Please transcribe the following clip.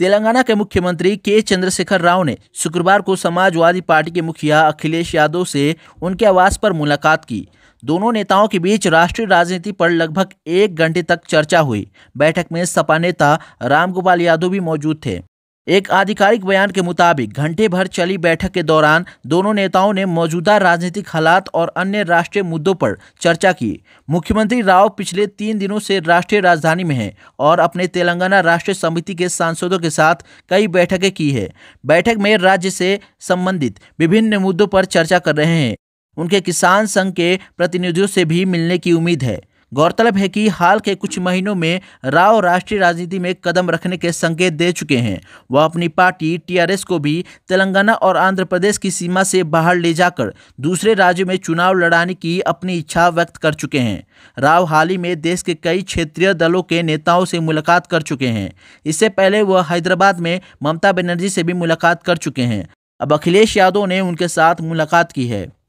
तेलंगाना के मुख्यमंत्री के चंद्रशेखर राव ने शुक्रवार को समाजवादी पार्टी के मुखिया अखिलेश यादव से उनके आवास पर मुलाकात की दोनों नेताओं के बीच राष्ट्रीय राजनीति पर लगभग एक घंटे तक चर्चा हुई बैठक में सपा नेता रामगोपाल यादव भी मौजूद थे एक आधिकारिक बयान के मुताबिक घंटे भर चली बैठक के दौरान दोनों नेताओं ने मौजूदा राजनीतिक हालात और अन्य राष्ट्रीय मुद्दों पर चर्चा की मुख्यमंत्री राव पिछले तीन दिनों से राष्ट्रीय राजधानी में हैं और अपने तेलंगाना राष्ट्रीय समिति के सांसदों के साथ कई बैठकें की है बैठक में राज्य से संबंधित विभिन्न मुद्दों पर चर्चा कर रहे हैं उनके किसान संघ के प्रतिनिधियों से भी मिलने की उम्मीद है गौरतलब है कि हाल के कुछ महीनों में राव राष्ट्रीय राजनीति में कदम रखने के संकेत दे चुके हैं वह अपनी पार्टी टीआरएस को भी तेलंगाना और आंध्र प्रदेश की सीमा से बाहर ले जाकर दूसरे राज्यों में चुनाव लड़ाने की अपनी इच्छा व्यक्त कर चुके हैं राव हाल ही में देश के कई क्षेत्रीय दलों के नेताओं से मुलाकात कर चुके हैं इससे पहले वह हैदराबाद में ममता बनर्जी से भी मुलाकात कर चुके हैं अब अखिलेश यादव ने उनके साथ मुलाकात की है